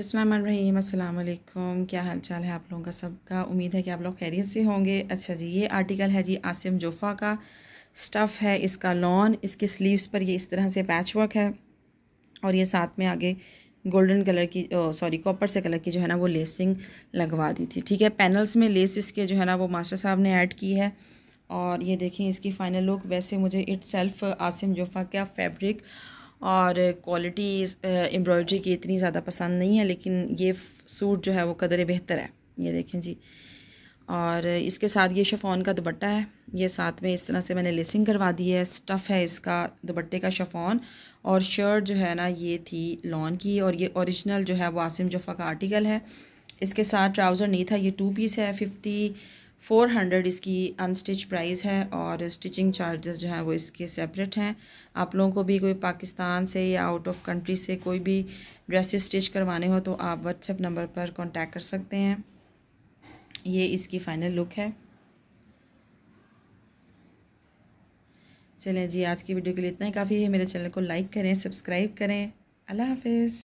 अस्सलाम वालेकुम क्या हाल चाल है आप लोगों का सबका उम्मीद है कि आप लोग खैरियत से होंगे अच्छा जी ये आर्टिकल है जी आसिम जोफ़ा का स्टफ़ है इसका लॉन इसके स्लीव्स पर ये इस तरह से पैच वर्क है और ये साथ में आगे गोल्डन कलर की सॉरी कॉपर से कलर की जो है ना वो लेसिंग लगवा दी थी ठीक है पैनल्स में लेस इसके जो है ना वो मास्टर साहब ने ऐड की है और ये देखें इसकी फ़ाइनल लुक वैसे मुझे इट सेल्फ़ आसिम जोफ़ा का फैब्रिक और क्वालिटी एम्ब्रॉयडरी uh, की इतनी ज़्यादा पसंद नहीं है लेकिन ये सूट जो है वो कदर बेहतर है ये देखें जी और इसके साथ ये शफ़ोन का दुपट्टा है ये साथ में इस तरह से मैंने लेसिंग करवा दी है स्टफ़ है इसका दुपट्टे का शफ़ोन और शर्ट जो है ना ये थी लॉन की और ये ओरिजिनल जो है वो आसिम जफ़ा का आर्टिकल है इसके साथ ट्राउज़र नहीं था ये टू पीस है फिफ्टी फोर हंड्रेड इसकी अनस्टिच प्राइस है और स्टिचिंग चार्जेस जो हैं वो इसके सेपरेट हैं आप लोगों को भी कोई पाकिस्तान से या आउट ऑफ कंट्री से कोई भी ड्रेसेस स्टिच करवाने हो तो आप व्हाट्सएप नंबर पर कांटेक्ट कर सकते हैं ये इसकी फ़ाइनल लुक है चलें जी आज की वीडियो के लिए इतना ही काफ़ी है मेरे चैनल को लाइक करें सब्सक्राइब करें अल्लाह हाफिज़